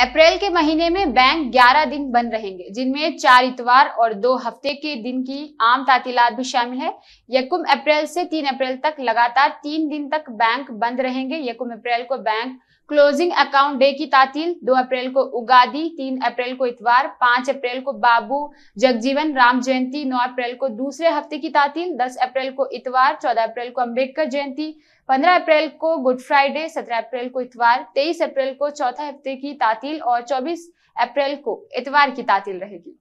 अप्रैल के महीने में बैंक 11 दिन बंद रहेंगे जिनमें चार इतवार और दो हफ्ते के दिन की आम तातीलात भी शामिल है यकुम अप्रैल से 3 अप्रैल तक लगातार तीन दिन तक बैंक बंद रहेंगे यकुम अप्रैल को बैंक क्लोजिंग अकाउंट डे की तातील 2 अप्रैल को उगादी 3 अप्रैल को इतवार 5 अप्रैल को बाबू जगजीवन राम जयंती 9 अप्रैल को दूसरे हफ्ते की तातील 10 अप्रैल को इतवार 14 अप्रैल को अंबेडकर जयंती पंद्रह अप्रैल को गुड फ्राइडे सत्रह अप्रैल को इतवार तेईस अप्रैल को चौथा हफ्ते की तातील और चौबीस अप्रैल को इतवार की तातील रहेगी